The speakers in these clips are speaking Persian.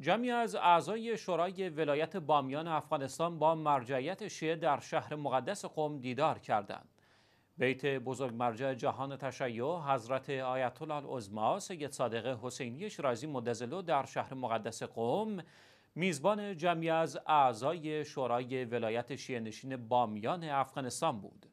جمعی از اعضای شورای ولایت بامیان افغانستان با مرجعیت شیعه در شهر مقدس قم دیدار کردند. بیت بزرگ مرجع جهان تشیع حضرت آیت الله العظما سید صادق حسینی شیرازی مدزلو در شهر مقدس قم میزبان جمعی از اعضای شورای ولایت شیعه نشین بامیان افغانستان بود.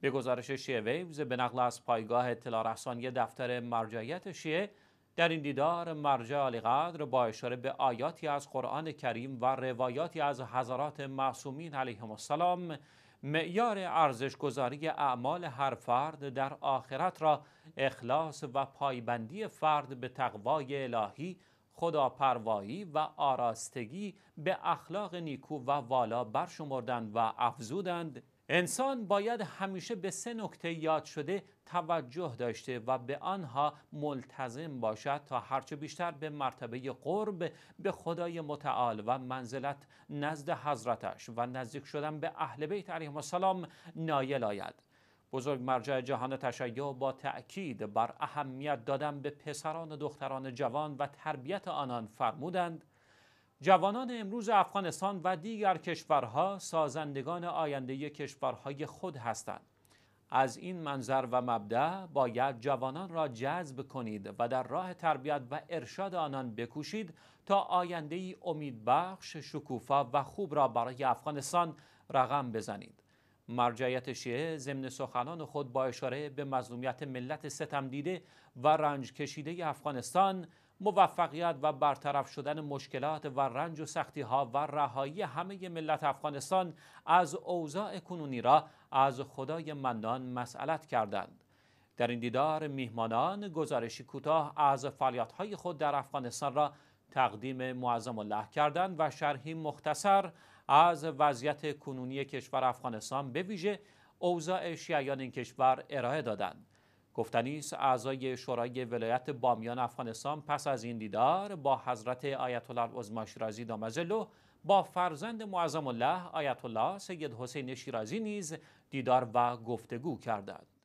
به گزارش شیعه ویوز به نقل از پایگاه اطلاع رسانی دفتر مرجعیت شیعه در این دیدار مرجع قدر با اشاره به آیاتی از قرآن کریم و روایاتی از حضرات معصومین علیهم السلام معیار ارزشگذاری اعمال هر فرد در آخرت را اخلاص و پایبندی فرد به تقوای الهی خداپروایی و آراستگی به اخلاق نیکو و والا برشمردند و افزودند انسان باید همیشه به سه نکته یاد شده توجه داشته و به آنها ملتزم باشد تا هرچه بیشتر به مرتبه قرب به خدای متعال و منزلت نزد حضرتش و نزدیک شدن به اهل بیت علیهم السلام نایل آید بزرگ مرجع جهان تشیع با تأکید بر اهمیت دادن به پسران و دختران جوان و تربیت آنان فرمودند جوانان امروز افغانستان و دیگر کشورها سازندگان آینده کشورهای خود هستند از این منظر و مبدع باید جوانان را جذب کنید و در راه تربیت و ارشاد آنان بکوشید تا آینده ای امیدبخش شکوفا و خوب را برای افغانستان رقم بزنید مرجعیت شیعه ضمن سخنان خود با اشاره به مظلومیت ملت ستم دیده و رنج کشیده افغانستان موفقیت و برطرف شدن مشکلات و رنج و سختی ها و رهایی همه ملت افغانستان از اوضاع کنونی را از خدای مندان مسئلت کردند. در این دیدار میهمانان گزارشی کوتاه از های خود در افغانستان را تقدیم معظم الله کردند و شرحی مختصر از وضعیت کنونی کشور افغانستان به ویژه اوضاع شیعیان این کشور ارائه دادند. گفتنی اعضای شورای ولایت بامیان افغانستان پس از این دیدار با حضرت آیت الله شیرازی دامزلو با فرزند معظم الله آیت الله سید حسین شیرازی نیز دیدار و گفتگو کردند